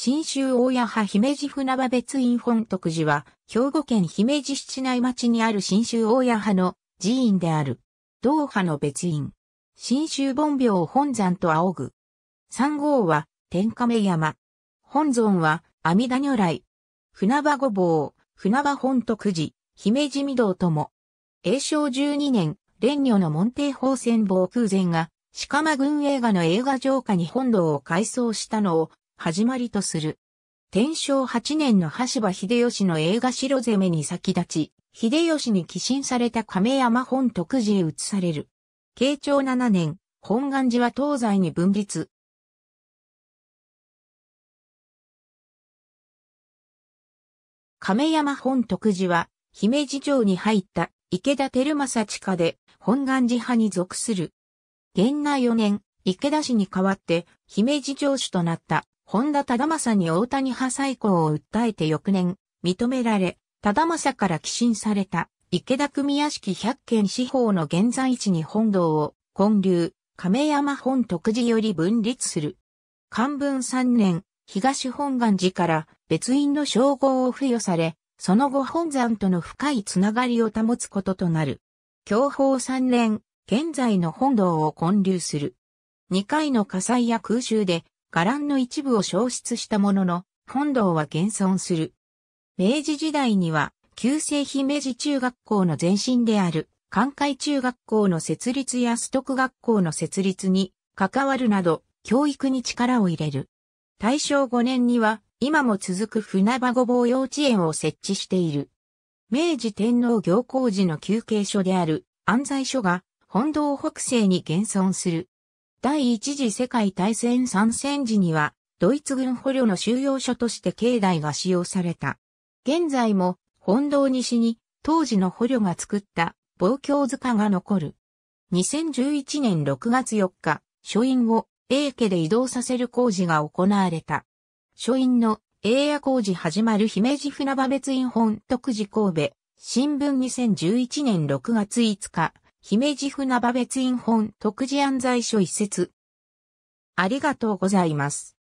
新州大谷派姫路船場別院本徳寺は、兵庫県姫路市内町にある新州大谷派の寺院である。同派の別院。新州本廟本山と仰ぐ。三号は、天亀山。本尊は、阿弥陀如来。船場御坊、船場本徳寺、姫路御堂とも。永正十二年、蓮女の門弟宝船坊空前が、鹿間軍映画の映画浄下に本堂を改装したのを始まりとする。天正8年の橋場秀吉の映画白攻めに先立ち、秀吉に寄進された亀山本徳寺へ移される。慶長7年、本願寺は東西に分立。亀山本徳寺は、姫路城に入った池田照正地下で本願寺派に属する。元那4年、池田氏に代わって姫路城主となった本田忠政に大谷派再興を訴えて翌年、認められ、忠政から寄進された池田組屋敷百軒四方の現在地に本堂を、建立、亀山本徳寺より分立する。漢文三年、東本願寺から別院の称号を付与され、その後本山との深いつながりを保つこととなる。享保三年、現在の本堂を建立する。二回の火災や空襲で伽藍の一部を消失したものの、本堂は現存する。明治時代には、旧正姫路中学校の前身である、関海中学校の設立や須徳学校の設立に関わるなど、教育に力を入れる。大正5年には、今も続く船場ごぼう幼稚園を設置している。明治天皇行幸寺の休憩所である安西所が本堂北西に現存する。第一次世界大戦参戦時には、ドイツ軍捕虜の収容所として境内が使用された。現在も、本堂西に、当時の捕虜が作った、望郷塚が残る。2011年6月4日、書院を英家で移動させる工事が行われた。書院の英夜工事始まる姫路船場別院本徳寺神戸、新聞2011年6月5日、姫路船場別院本特寺案罪所一節。ありがとうございます。